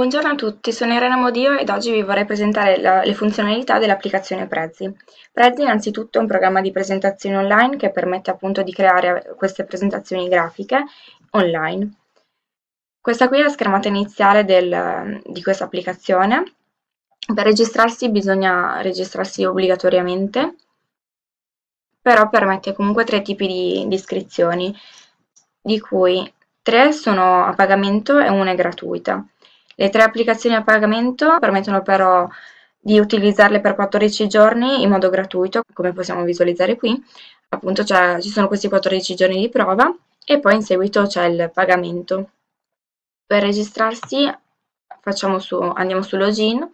Buongiorno a tutti, sono Irene Modio ed oggi vi vorrei presentare la, le funzionalità dell'applicazione Prezzi. Prezzi innanzitutto è un programma di presentazioni online che permette appunto di creare queste presentazioni grafiche online. Questa qui è la schermata iniziale del, di questa applicazione. Per registrarsi bisogna registrarsi obbligatoriamente, però permette comunque tre tipi di, di iscrizioni, di cui tre sono a pagamento e una è gratuita. Le tre applicazioni a pagamento permettono però di utilizzarle per 14 giorni in modo gratuito, come possiamo visualizzare qui. Appunto ci sono questi 14 giorni di prova e poi in seguito c'è il pagamento. Per registrarsi su, andiamo su login,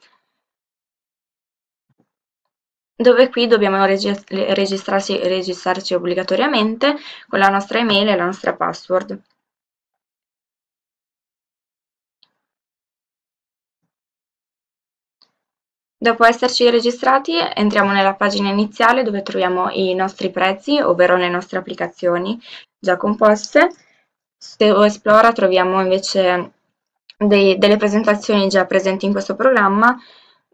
dove qui dobbiamo registrarci obbligatoriamente con la nostra email e la nostra password. Dopo esserci registrati entriamo nella pagina iniziale dove troviamo i nostri prezzi, ovvero le nostre applicazioni già composte. Se Su Esplora troviamo invece dei, delle presentazioni già presenti in questo programma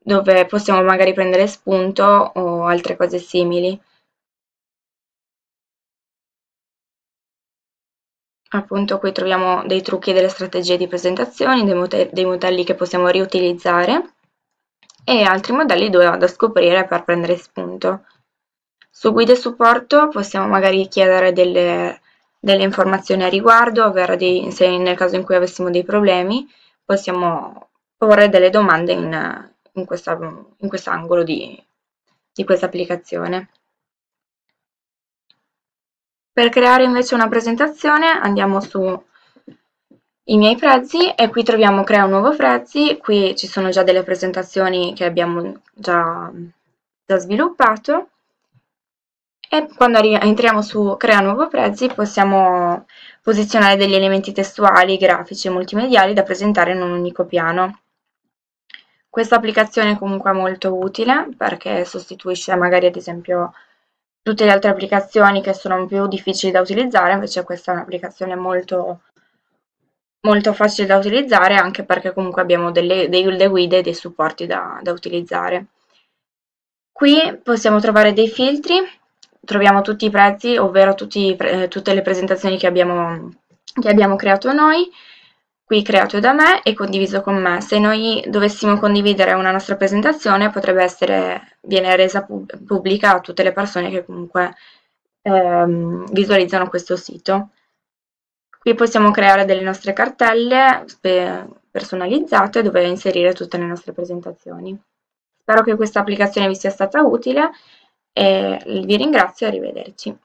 dove possiamo magari prendere spunto o altre cose simili. Appunto qui troviamo dei trucchi e delle strategie di presentazione, dei, dei modelli che possiamo riutilizzare e altri modelli dove vado a scoprire per prendere spunto. Su guide supporto possiamo magari chiedere delle, delle informazioni a riguardo, ovvero dei, se nel caso in cui avessimo dei problemi possiamo porre delle domande in, in, questa, in quest'angolo di, di questa applicazione. Per creare invece una presentazione andiamo su i miei prezzi e qui troviamo crea un nuovo prezzi, qui ci sono già delle presentazioni che abbiamo già, già sviluppato e quando entriamo su crea nuovo prezzi possiamo posizionare degli elementi testuali, grafici e multimediali da presentare in un unico piano. Questa applicazione è comunque molto utile perché sostituisce magari ad esempio tutte le altre applicazioni che sono più difficili da utilizzare, invece questa è un'applicazione molto molto facile da utilizzare anche perché comunque abbiamo delle, delle guide e dei supporti da, da utilizzare. Qui possiamo trovare dei filtri, troviamo tutti i prezzi, ovvero tutti, eh, tutte le presentazioni che abbiamo, che abbiamo creato noi, qui creato da me e condiviso con me. Se noi dovessimo condividere una nostra presentazione potrebbe essere, viene resa pub pubblica a tutte le persone che comunque ehm, visualizzano questo sito. Qui possiamo creare delle nostre cartelle personalizzate dove inserire tutte le nostre presentazioni. Spero che questa applicazione vi sia stata utile e vi ringrazio e arrivederci.